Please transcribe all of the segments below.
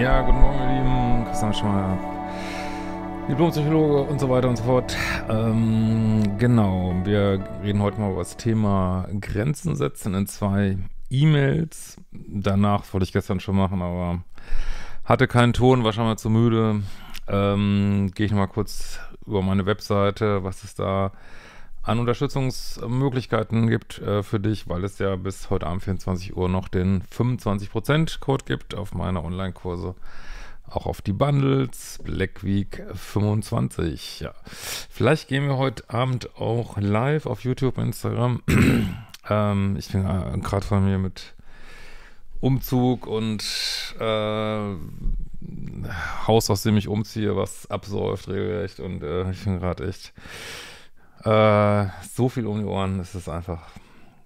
Ja, guten Morgen, ihr Lieben. Christian Schmeier, Diplompsychologe und so weiter und so fort. Ähm, genau, wir reden heute mal über das Thema Grenzen setzen in zwei E-Mails. Danach wollte ich gestern schon machen, aber hatte keinen Ton, war schon mal zu müde. Ähm, Gehe ich nochmal kurz über meine Webseite, was ist da an Unterstützungsmöglichkeiten gibt äh, für dich, weil es ja bis heute Abend 24 Uhr noch den 25% Code gibt auf meine Online-Kurse. Auch auf die Bundles, Black Week 25. Ja. Vielleicht gehen wir heute Abend auch live auf YouTube, Instagram. ähm, ich bin äh, gerade von mir mit Umzug und äh, Haus, aus dem ich umziehe, was absäuft regelrecht. Und äh, ich bin gerade echt äh, so viel um die Ohren, es ist einfach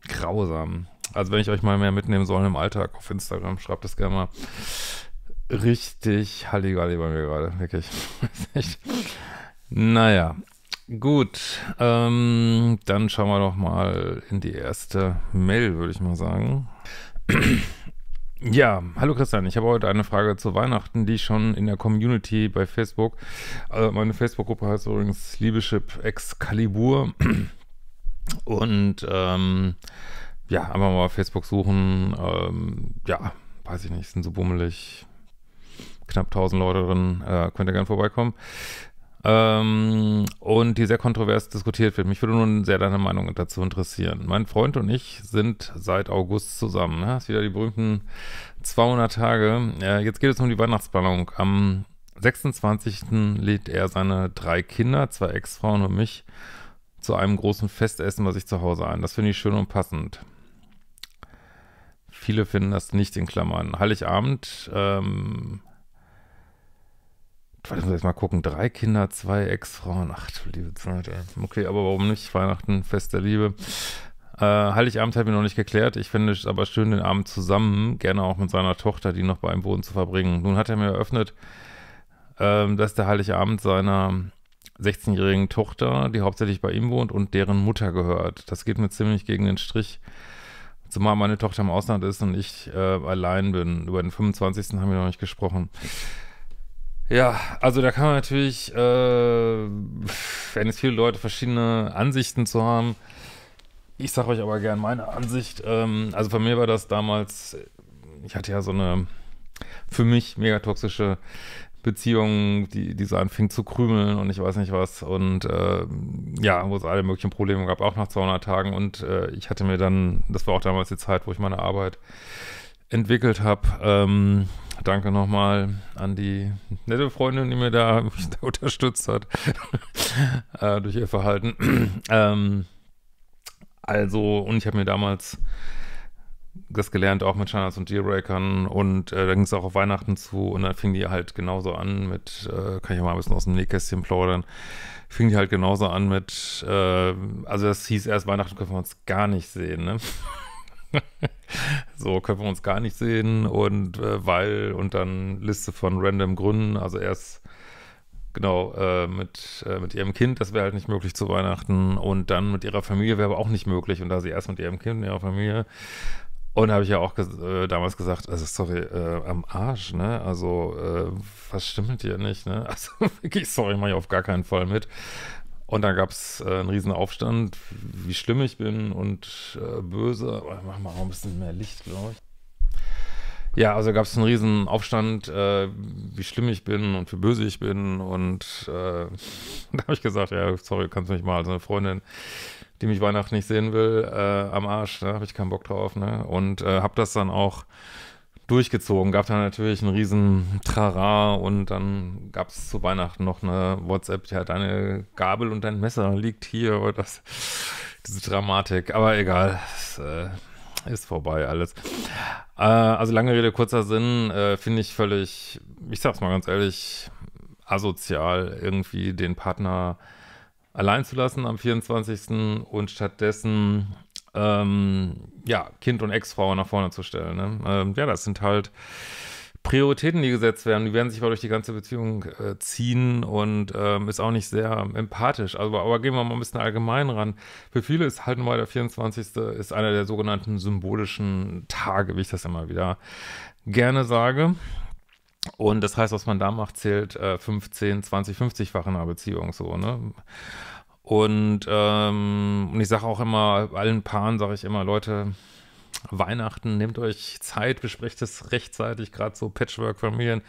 grausam. Also wenn ich euch mal mehr mitnehmen soll im Alltag auf Instagram, schreibt das gerne mal. Richtig Halligalli bei mir gerade, wirklich. naja, gut. Ähm, dann schauen wir doch mal in die erste Mail, würde ich mal sagen. Ja, hallo Christian. Ich habe heute eine Frage zu Weihnachten, die schon in der Community bei Facebook. Also meine Facebook-Gruppe heißt übrigens Liebeschip Excalibur. Und ähm, ja, einfach mal Facebook suchen. Ähm, ja, weiß ich nicht, sind so bummelig. Knapp 1000 Leute drin. Äh, könnt ihr gerne vorbeikommen ähm, und die sehr kontrovers diskutiert wird. Mich würde nun sehr deine Meinung dazu interessieren. Mein Freund und ich sind seit August zusammen. Ne? Das ist wieder die berühmten 200 Tage. Äh, jetzt geht es um die Weihnachtsplanung. Am 26. lädt er seine drei Kinder, zwei Ex-Frauen und mich zu einem großen Festessen bei sich zu Hause ein. Das finde ich schön und passend. Viele finden das nicht in Klammern. Heiligabend ähm, warte, muss ich mal gucken, drei Kinder, zwei Ex-Frauen, ach du liebe Zeit, ey. Okay, aber warum nicht? Weihnachten, Fest der Liebe. Äh, Heiligabend hat mir noch nicht geklärt. Ich finde es aber schön, den Abend zusammen, gerne auch mit seiner Tochter, die noch bei ihm wohnt, zu verbringen. Nun hat er mir eröffnet, ähm, dass der Heiligabend seiner 16-jährigen Tochter, die hauptsächlich bei ihm wohnt, und deren Mutter gehört. Das geht mir ziemlich gegen den Strich. Zumal meine Tochter im Ausland ist und ich äh, allein bin. Über den 25. haben wir noch nicht gesprochen. Ja, also da kann man natürlich, äh, wenn es viele Leute verschiedene Ansichten zu haben, ich sage euch aber gern meine Ansicht. Ähm, also von mir war das damals, ich hatte ja so eine für mich mega toxische Beziehung, die, die so anfing zu krümeln und ich weiß nicht was. Und äh, ja, wo es alle möglichen Probleme gab, auch nach 200 Tagen. Und äh, ich hatte mir dann, das war auch damals die Zeit, wo ich meine Arbeit entwickelt habe, ähm, Danke nochmal an die nette Freundin, die mir da, mich da unterstützt hat äh, durch ihr Verhalten. ähm, also, und ich habe mir damals das gelernt, auch mit Channels und Dealbreakern. Und äh, da ging es auch auf Weihnachten zu. Und dann fing die halt genauso an mit, äh, kann ich mal ein bisschen aus dem Nähkästchen plaudern, fing die halt genauso an mit, äh, also das hieß erst Weihnachten können wir uns gar nicht sehen, ne? so können wir uns gar nicht sehen und äh, weil und dann Liste von random Gründen. Also erst genau äh, mit, äh, mit ihrem Kind, das wäre halt nicht möglich zu Weihnachten und dann mit ihrer Familie wäre aber auch nicht möglich und da sie erst mit ihrem Kind ihrer Familie und habe ich ja auch ges äh, damals gesagt, also sorry, äh, am Arsch, ne? Also äh, was stimmt dir nicht, ne? Also wirklich, sorry, mache ich auf gar keinen Fall mit. Und dann gab es äh, einen riesen Aufstand, wie schlimm ich bin und äh, böse. Oh, mach mal auch ein bisschen mehr Licht, glaube ich. Ja, also gab es einen riesen Aufstand, äh, wie schlimm ich bin und wie böse ich bin. Und äh, da habe ich gesagt, ja, sorry, kannst du mich mal. So eine Freundin, die mich Weihnachten nicht sehen will, äh, am Arsch, da ne? habe ich keinen Bock drauf. Ne? Und äh, habe das dann auch durchgezogen. Gab dann natürlich einen riesen Trara und dann gab es zu Weihnachten noch eine WhatsApp, ja, deine Gabel und dein Messer liegt hier oder das, diese Dramatik. Aber egal, es, äh, ist vorbei alles. Äh, also lange Rede, kurzer Sinn, äh, finde ich völlig, ich sag's mal ganz ehrlich, asozial irgendwie den Partner allein zu lassen am 24. und stattdessen ähm, ja, Kind und Ex-Frau nach vorne zu stellen. Ne? Ähm, ja, das sind halt Prioritäten, die gesetzt werden. Die werden sich aber durch die ganze Beziehung äh, ziehen und ähm, ist auch nicht sehr empathisch. Also, aber gehen wir mal ein bisschen allgemein ran. Für viele ist halt nur der 24. ist einer der sogenannten symbolischen Tage, wie ich das immer wieder gerne sage. Und das heißt, was man da macht, zählt äh, 15, 20, 50-fach in einer Beziehung so, ne? Und, ähm, und ich sage auch immer, allen Paaren sage ich immer, Leute, Weihnachten, nehmt euch Zeit, besprecht es rechtzeitig, gerade so Patchwork-Familien,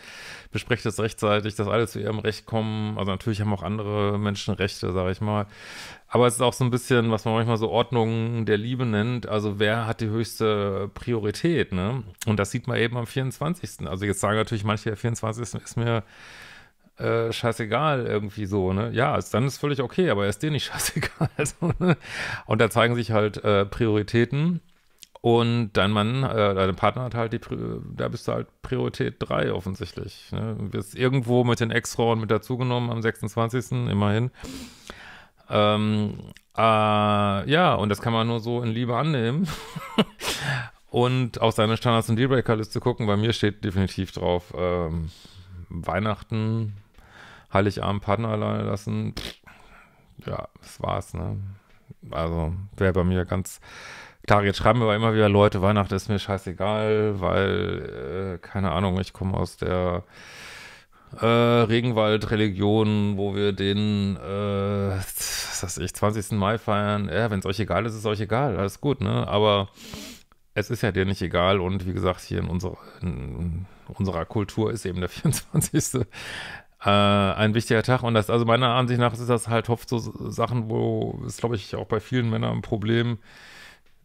besprecht es rechtzeitig, dass alle zu ihrem Recht kommen. Also natürlich haben auch andere Menschen Rechte, sage ich mal. Aber es ist auch so ein bisschen, was man manchmal so Ordnung der Liebe nennt. Also wer hat die höchste Priorität, ne? Und das sieht man eben am 24. Also jetzt sagen natürlich manche, der 24. ist mir äh, scheißegal irgendwie so, ne? Ja, ist, dann ist völlig okay, aber er ist dir nicht scheißegal. Also, ne? Und da zeigen sich halt äh, Prioritäten und dein Mann, äh, dein Partner hat halt die, da bist du halt Priorität 3 offensichtlich. Ne? Du wirst irgendwo mit den Ex-Frauen mit dazugenommen am 26. immerhin. Ähm, äh, ja, und das kann man nur so in Liebe annehmen. und auf seine Standards- und Dealbreaker-Liste gucken. Bei mir steht definitiv drauf, ähm, Weihnachten Heiligabend Partner alleine lassen, ja, das war's, ne? Also, wäre bei mir ganz klar. Jetzt schreiben wir aber immer wieder Leute, Weihnachten ist mir scheißegal, weil, äh, keine Ahnung, ich komme aus der äh, Regenwald-Religion, wo wir den, äh, was weiß ich, 20. Mai feiern. Ja, wenn es euch egal ist, ist es euch egal, alles gut, ne? Aber es ist ja dir nicht egal und wie gesagt, hier in unserer, in unserer Kultur ist eben der 24. äh, ein wichtiger Tag. Und das, also meiner Ansicht nach, ist das halt oft so Sachen, wo es, glaube ich, auch bei vielen Männern ein Problem,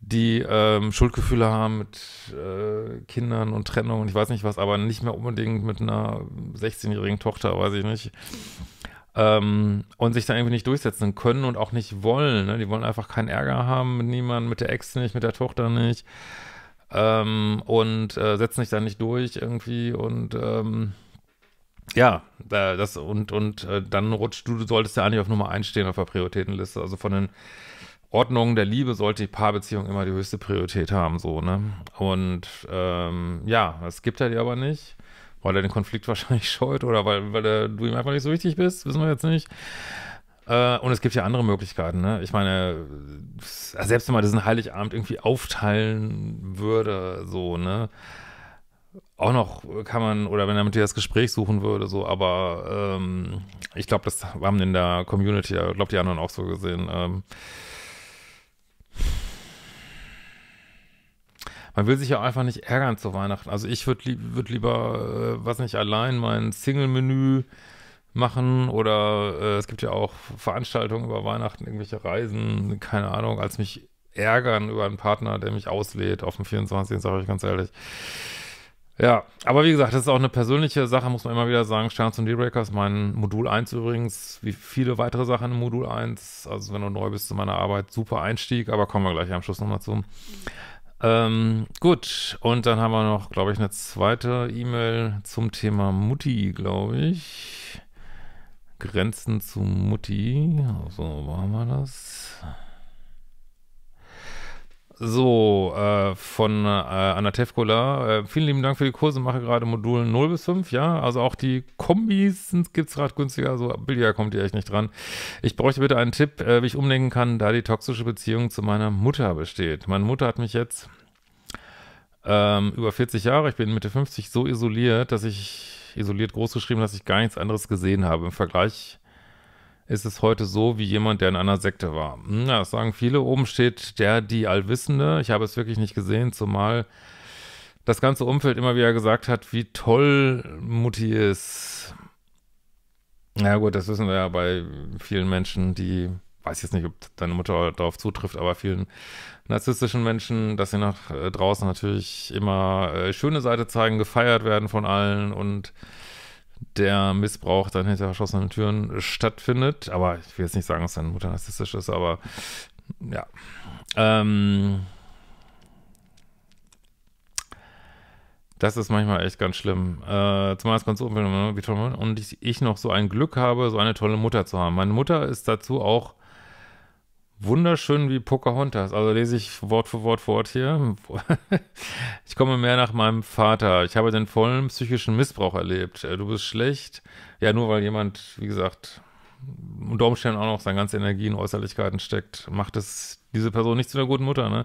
die ähm, Schuldgefühle haben mit äh, Kindern und Trennung und ich weiß nicht was, aber nicht mehr unbedingt mit einer 16-jährigen Tochter, weiß ich nicht. Ähm, und sich da irgendwie nicht durchsetzen können und auch nicht wollen. Ne? Die wollen einfach keinen Ärger haben mit niemandem, mit der Ex nicht, mit der Tochter nicht. Ähm, und äh, setzen sich da nicht durch irgendwie und ähm, ja, das und, und äh, dann rutscht du, du solltest ja eigentlich auf Nummer 1 stehen auf der Prioritätenliste. Also von den Ordnungen der Liebe sollte die Paarbeziehung immer die höchste Priorität haben, so, ne? Und ähm, ja, das gibt er dir aber nicht, weil er den Konflikt wahrscheinlich scheut oder weil, weil er, du ihm einfach nicht so wichtig bist, wissen wir jetzt nicht. Äh, und es gibt ja andere Möglichkeiten, ne? Ich meine, selbst wenn man diesen Heiligabend irgendwie aufteilen würde, so, ne? auch noch kann man, oder wenn er mit dir das Gespräch suchen würde, so, aber ähm, ich glaube, das haben in der Community, ich glaube, die anderen auch so gesehen. Ähm, man will sich ja einfach nicht ärgern zu Weihnachten. Also ich würde li würd lieber, äh, was nicht, allein mein Single-Menü machen oder äh, es gibt ja auch Veranstaltungen über Weihnachten, irgendwelche Reisen, keine Ahnung, als mich ärgern über einen Partner, der mich auslädt auf dem 24. sage ich ganz ehrlich. Ja, aber wie gesagt, das ist auch eine persönliche Sache, muss man immer wieder sagen. Stars und Dealbreakers, mein Modul 1 übrigens, wie viele weitere Sachen im Modul 1. Also, wenn du neu bist zu meiner Arbeit, super Einstieg, aber kommen wir gleich am Schluss nochmal zu. Ähm, gut, und dann haben wir noch, glaube ich, eine zweite E-Mail zum Thema Mutti, glaube ich. Grenzen zu Mutti. So, also, wo haben wir das? So, äh, von äh, Anna Tevkola. Äh, vielen lieben Dank für die Kurse. Mache gerade Modul 0 bis 5, ja. Also auch die Kombis gibt es gerade günstiger. So billiger kommt ihr echt nicht dran. Ich bräuchte bitte einen Tipp, äh, wie ich umdenken kann, da die toxische Beziehung zu meiner Mutter besteht. Meine Mutter hat mich jetzt ähm, über 40 Jahre, ich bin Mitte 50, so isoliert, dass ich, isoliert groß großgeschrieben, dass ich gar nichts anderes gesehen habe im Vergleich ist es heute so wie jemand, der in einer Sekte war. Hm, ja, das sagen viele. Oben steht der, die Allwissende. Ich habe es wirklich nicht gesehen, zumal das ganze Umfeld immer wieder gesagt hat, wie toll Mutti ist. Ja gut, das wissen wir ja bei vielen Menschen, die, weiß jetzt nicht, ob deine Mutter darauf zutrifft, aber vielen narzisstischen Menschen, dass sie nach äh, draußen natürlich immer äh, schöne Seite zeigen, gefeiert werden von allen und der Missbrauch dann hinter verschlossenen Türen stattfindet. Aber ich will jetzt nicht sagen, dass seine Mutter narzisstisch ist, aber ja. Ähm, das ist manchmal echt ganz schlimm. Äh, zumal es ganz oben, ne, wie toll. Ne? Und ich, ich noch so ein Glück habe, so eine tolle Mutter zu haben. Meine Mutter ist dazu auch wunderschön wie Pocahontas. Also lese ich Wort für Wort für Wort hier. Ich komme mehr nach meinem Vater. Ich habe den vollen psychischen Missbrauch erlebt. Äh, du bist schlecht. Ja, nur weil jemand, wie gesagt, unter Umständen auch noch seine ganze Energie in Äußerlichkeiten steckt, macht es diese Person nicht zu einer guten Mutter, ne?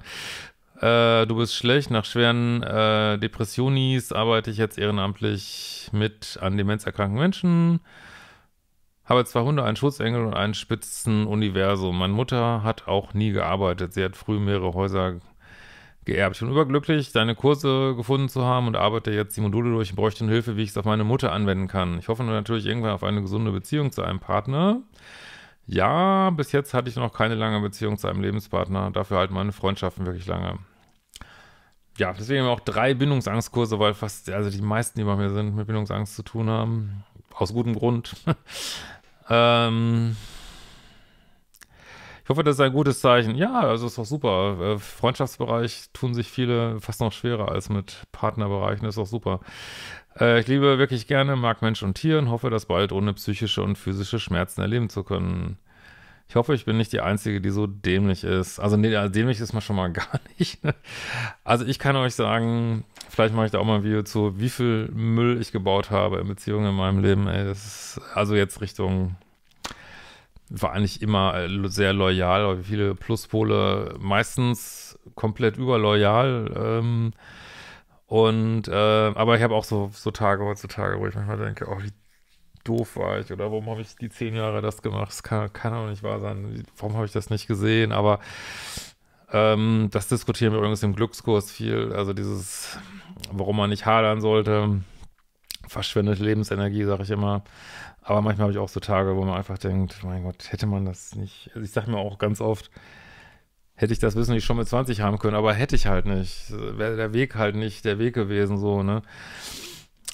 Äh, du bist schlecht. Nach schweren äh, Depressionis arbeite ich jetzt ehrenamtlich mit an Demenz Menschen. Habe zwei Hunde, einen Schutzengel und einen Spitzenuniversum. Meine Mutter hat auch nie gearbeitet. Sie hat früh mehrere Häuser geerbt. Ich bin überglücklich, deine Kurse gefunden zu haben und arbeite jetzt die Module durch und bräuchte Hilfe, wie ich es auf meine Mutter anwenden kann. Ich hoffe natürlich irgendwann auf eine gesunde Beziehung zu einem Partner. Ja, bis jetzt hatte ich noch keine lange Beziehung zu einem Lebenspartner. Dafür halten meine Freundschaften wirklich lange. Ja, deswegen haben wir auch drei Bindungsangstkurse, weil fast, also die meisten, die bei mir sind, mit Bindungsangst zu tun haben aus gutem Grund. ähm, ich hoffe, das ist ein gutes Zeichen. Ja, also ist auch super. Äh, Freundschaftsbereich tun sich viele fast noch schwerer als mit Partnerbereichen. Das ist auch super. Äh, ich liebe wirklich gerne, mag Mensch und Tier und hoffe, das bald ohne psychische und physische Schmerzen erleben zu können. Ich hoffe, ich bin nicht die Einzige, die so dämlich ist. Also, nee, dämlich ist man schon mal gar nicht. Ne? Also, ich kann euch sagen, vielleicht mache ich da auch mal ein Video zu, wie viel Müll ich gebaut habe in Beziehungen in meinem Leben. Ey, das ist also jetzt Richtung, war eigentlich immer äh, sehr loyal, aber viele Pluspole, meistens komplett überloyal. Ähm, und, äh, aber ich habe auch so, so Tage heutzutage, wo ich manchmal denke, oh, wie doof war ich oder warum habe ich die zehn Jahre das gemacht? Das kann, kann auch nicht wahr sein. Warum habe ich das nicht gesehen? Aber ähm, das diskutieren wir übrigens im Glückskurs viel. Also dieses, warum man nicht hadern sollte, verschwendet Lebensenergie, sage ich immer. Aber manchmal habe ich auch so Tage, wo man einfach denkt, mein Gott, hätte man das nicht. Also ich sage mir auch ganz oft, hätte ich das Wissen ich schon mit 20 haben können, aber hätte ich halt nicht. Wäre der Weg halt nicht der Weg gewesen, so, ne?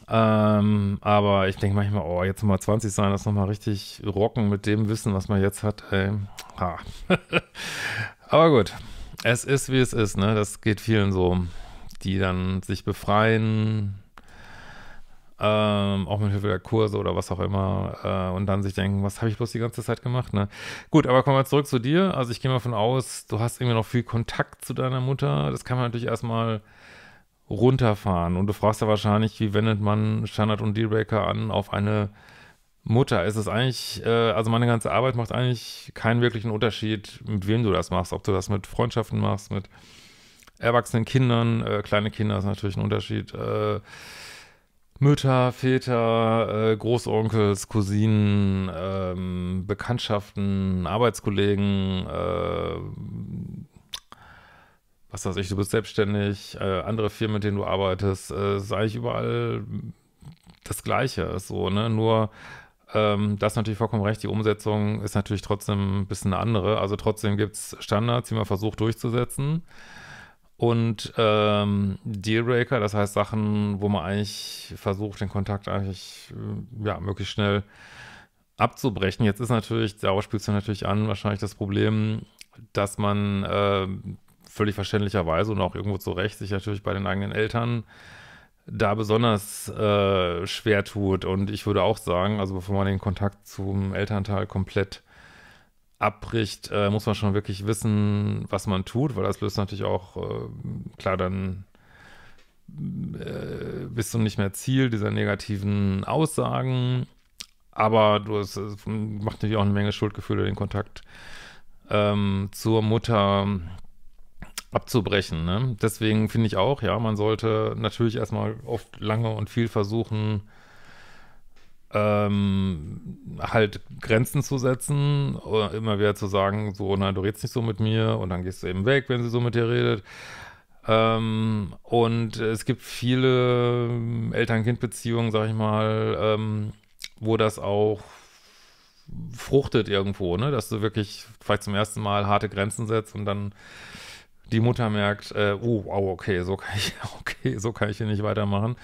Ähm, aber ich denke manchmal, oh, jetzt nochmal 20 sein, das nochmal richtig rocken mit dem Wissen, was man jetzt hat. Ähm, ah. aber gut, es ist wie es ist, ne? Das geht vielen so, die dann sich befreien, ähm, auch mit Hilfe der Kurse oder was auch immer, äh, und dann sich denken, was habe ich bloß die ganze Zeit gemacht, ne? Gut, aber kommen wir zurück zu dir. Also ich gehe mal davon aus, du hast irgendwie noch viel Kontakt zu deiner Mutter. Das kann man natürlich erstmal runterfahren. Und du fragst ja wahrscheinlich, wie wendet man Standard und Dealbreaker an auf eine Mutter? Ist es eigentlich, äh, also meine ganze Arbeit macht eigentlich keinen wirklichen Unterschied, mit wem du das machst. Ob du das mit Freundschaften machst, mit erwachsenen Kindern, äh, kleine Kinder ist natürlich ein Unterschied. Äh, Mütter, Väter, äh, Großonkels, Cousinen, ähm, Bekanntschaften, Arbeitskollegen, äh, was weiß ich, du bist selbstständig, äh, andere Firmen, mit denen du arbeitest, äh, sei ich überall das Gleiche, so, ne, nur ähm, das natürlich vollkommen recht, die Umsetzung ist natürlich trotzdem ein bisschen eine andere, also trotzdem gibt es Standards, die man versucht durchzusetzen und ähm, Dealbreaker, das heißt Sachen, wo man eigentlich versucht, den Kontakt eigentlich, äh, ja, möglichst schnell abzubrechen. Jetzt ist natürlich, darauf spielst du natürlich an, wahrscheinlich das Problem, dass man äh, völlig verständlicherweise und auch irgendwo zu Recht sich natürlich bei den eigenen Eltern da besonders äh, schwer tut. Und ich würde auch sagen, also bevor man den Kontakt zum Elternteil komplett abbricht, äh, muss man schon wirklich wissen, was man tut, weil das löst natürlich auch, äh, klar, dann äh, bist du nicht mehr Ziel dieser negativen Aussagen, aber du es, es macht natürlich auch eine Menge Schuldgefühle, den Kontakt ähm, zur Mutter abzubrechen. Ne? Deswegen finde ich auch, ja, man sollte natürlich erstmal oft lange und viel versuchen, ähm, halt Grenzen zu setzen, oder immer wieder zu sagen, so, nein, du redest nicht so mit mir und dann gehst du eben weg, wenn sie so mit dir redet. Ähm, und es gibt viele Eltern-Kind-Beziehungen, sag ich mal, ähm, wo das auch fruchtet irgendwo, ne? Dass du wirklich vielleicht zum ersten Mal harte Grenzen setzt und dann die Mutter merkt, äh, oh, wow, okay, so kann ich, okay, so kann ich hier nicht weitermachen.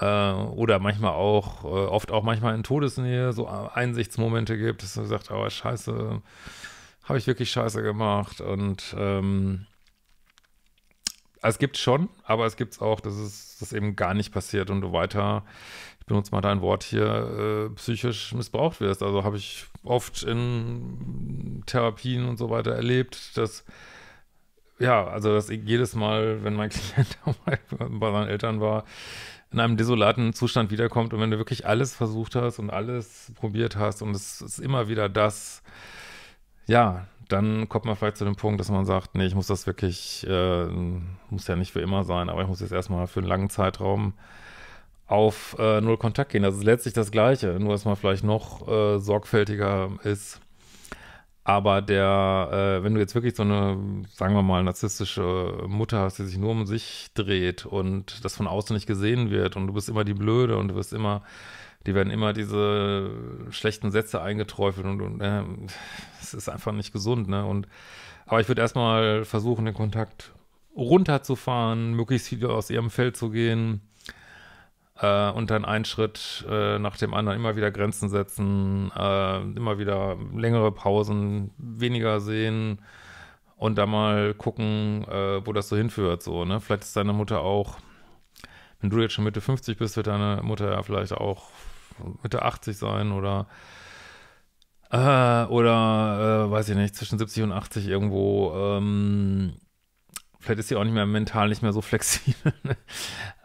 Äh, oder manchmal auch, äh, oft auch manchmal in Todesnähe so äh, Einsichtsmomente gibt, dass man sagt, oh, scheiße, habe ich wirklich scheiße gemacht. Und ähm, es gibt schon, aber es gibt es auch, dass es das eben gar nicht passiert und du weiter, ich benutze mal dein Wort hier, äh, psychisch missbraucht wirst. Also habe ich oft in Therapien und so weiter erlebt, dass ja, also dass ich jedes Mal, wenn mein Klient bei seinen Eltern war, in einem desolaten Zustand wiederkommt und wenn du wirklich alles versucht hast und alles probiert hast und es ist immer wieder das, ja, dann kommt man vielleicht zu dem Punkt, dass man sagt, nee, ich muss das wirklich, äh, muss ja nicht für immer sein, aber ich muss jetzt erstmal für einen langen Zeitraum auf äh, null Kontakt gehen. Das ist letztlich das Gleiche, nur dass man vielleicht noch äh, sorgfältiger ist aber der, äh, wenn du jetzt wirklich so eine, sagen wir mal, narzisstische Mutter hast, die sich nur um sich dreht und das von außen nicht gesehen wird und du bist immer die Blöde und du wirst immer, die werden immer diese schlechten Sätze eingeträufelt und, und äh, es ist einfach nicht gesund, ne? Und aber ich würde erstmal versuchen, den Kontakt runterzufahren, möglichst viel aus ihrem Feld zu gehen, äh, und dann einen Schritt äh, nach dem anderen immer wieder Grenzen setzen, äh, immer wieder längere Pausen, weniger sehen und dann mal gucken, äh, wo das so hinführt. So, ne? Vielleicht ist deine Mutter auch, wenn du jetzt schon Mitte 50 bist, wird deine Mutter ja vielleicht auch Mitte 80 sein oder äh, oder äh, weiß ich nicht, zwischen 70 und 80 irgendwo. Ähm, vielleicht ist sie auch nicht mehr mental nicht mehr so flexibel. Ne?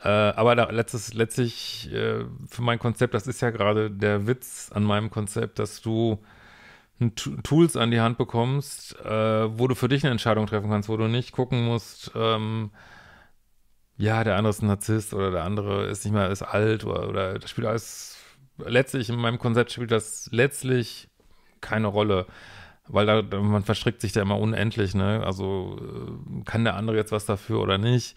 äh, aber da, letztes, letztlich äh, für mein Konzept, das ist ja gerade der Witz an meinem Konzept, dass du Tools an die Hand bekommst, äh, wo du für dich eine Entscheidung treffen kannst, wo du nicht gucken musst, ähm, ja, der andere ist ein Narzisst oder der andere ist nicht mehr, ist alt oder, oder das spielt alles, letztlich in meinem Konzept spielt das letztlich keine Rolle weil da, man verstrickt sich da immer unendlich, ne? Also äh, kann der andere jetzt was dafür oder nicht?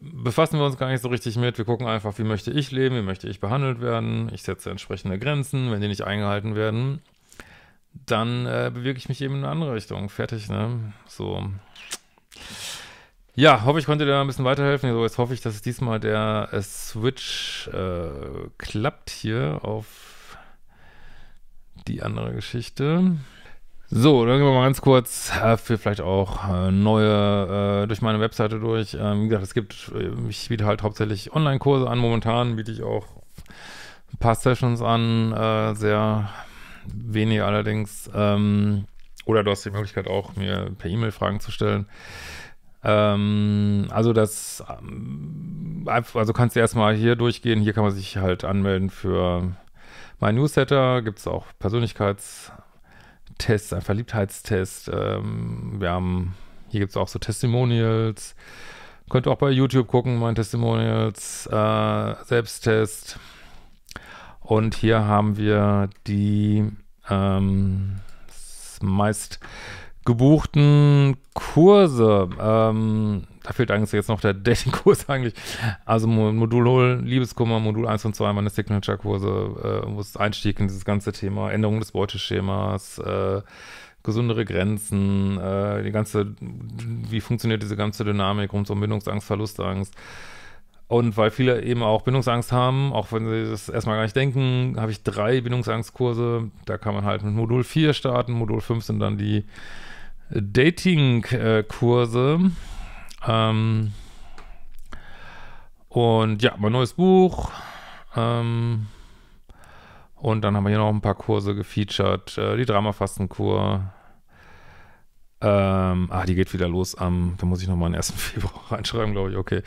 Befassen wir uns gar nicht so richtig mit. Wir gucken einfach, wie möchte ich leben, wie möchte ich behandelt werden. Ich setze entsprechende Grenzen, wenn die nicht eingehalten werden, dann äh, bewege ich mich eben in eine andere Richtung. Fertig, ne? So. Ja, hoffe ich konnte dir da ein bisschen weiterhelfen. So, jetzt hoffe ich, dass diesmal der äh, Switch äh, klappt hier auf die andere Geschichte. So, dann gehen wir mal ganz kurz äh, für vielleicht auch äh, neue äh, durch meine Webseite durch. Ähm, wie gesagt, es gibt, äh, ich biete halt hauptsächlich Online-Kurse an. Momentan biete ich auch ein paar Sessions an, äh, sehr wenige allerdings. Ähm, oder du hast die Möglichkeit auch, mir per E-Mail Fragen zu stellen. Ähm, also das, ähm, also kannst du erstmal hier durchgehen. Hier kann man sich halt anmelden für mein Newsletter. Gibt es auch Persönlichkeits- Tests, ein Verliebtheitstest. Ähm, wir haben, hier gibt es auch so Testimonials. Könnt ihr auch bei YouTube gucken, mein Testimonials, äh, Selbsttest. Und hier haben wir die ähm, meist gebuchten Kurse. Ähm, da fehlt eigentlich jetzt noch der Dating-Kurs eigentlich. Also Modul 0, Liebeskummer, Modul 1 und 2, meine Signature-Kurse, äh, wo es Einstieg in dieses ganze Thema, Änderung des Beuteschemas, äh, gesündere Grenzen, äh, die ganze, wie funktioniert diese ganze Dynamik rund um Bindungsangst, Verlustangst. Und weil viele eben auch Bindungsangst haben, auch wenn sie das erstmal gar nicht denken, habe ich drei Bindungsangstkurse. Da kann man halt mit Modul 4 starten. Modul 5 sind dann die Dating-Kurse. Ähm, und ja, mein neues Buch. Ähm, und dann haben wir hier noch ein paar Kurse gefeatured. Äh, die Dramafastenkur. Ähm, ah, die geht wieder los am, da muss ich nochmal den 1. Februar reinschreiben, glaube ich, okay.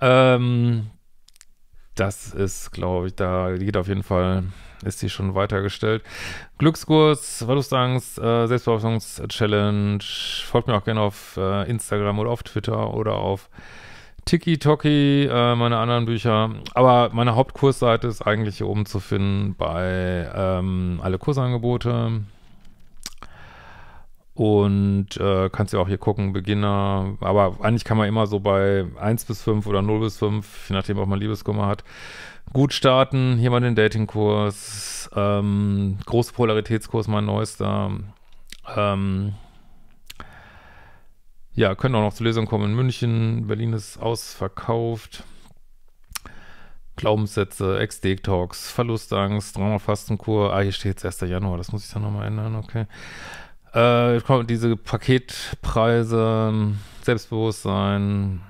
Ähm, das ist, glaube ich, da geht auf jeden Fall, ist die schon weitergestellt. Glückskurs, Verlustangst, äh, Selbstbehauptungs-Challenge. Folgt mir auch gerne auf äh, Instagram oder auf Twitter oder auf TikiToki, äh, meine anderen Bücher. Aber meine Hauptkursseite ist eigentlich hier oben zu finden bei ähm, alle Kursangebote. Und äh, kannst ja auch hier gucken, Beginner. Aber eigentlich kann man immer so bei 1 bis 5 oder 0 bis 5, je nachdem, ob man Liebeskummer hat, gut starten. Hier mal den Datingkurs. Ähm, große Polaritätskurs, mein neuester. Ähm, ja, können auch noch zur Lesung kommen in München. Berlin ist ausverkauft. Glaubenssätze, Ex-Deg-Talks, Verlustangst, Trauma-Fastenkur. Ah, hier steht jetzt 1. Januar. Das muss ich dann nochmal ändern. Okay. Äh, diese Paketpreise, Selbstbewusstsein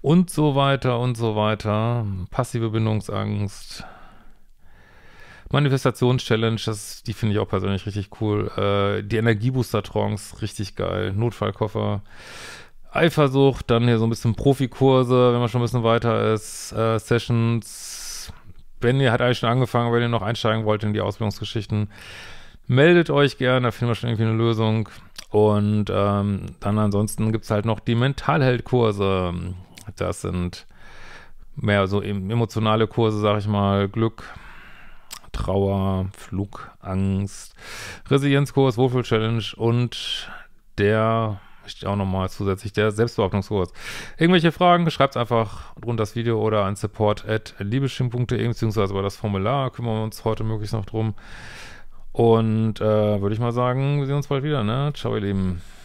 und so weiter und so weiter. Passive Bindungsangst. Manifestationschallenge, das, die finde ich auch persönlich richtig cool. Äh, die Energiebooster-Trance, richtig geil. Notfallkoffer. Eifersucht, dann hier so ein bisschen Profikurse, wenn man schon ein bisschen weiter ist. Äh, Sessions. Wenn ihr hat eigentlich schon angefangen, wenn ihr noch einsteigen wollt in die Ausbildungsgeschichten. Meldet euch gerne, da finden wir schon irgendwie eine Lösung. Und ähm, dann ansonsten gibt es halt noch die Mentalheldkurse. Das sind mehr so emotionale Kurse, sag ich mal, Glück, Trauer, Flugangst, Resilienzkurs, Wohlfühl-Challenge und der, ich auch nochmal zusätzlich, der Selbstbehauptungskurs. Irgendwelche Fragen, schreibt es einfach rund das Video oder an support.liebeschim.de beziehungsweise über das Formular kümmern wir uns heute möglichst noch drum. Und äh, würde ich mal sagen, wir sehen uns bald wieder, ne? Ciao, ihr Lieben.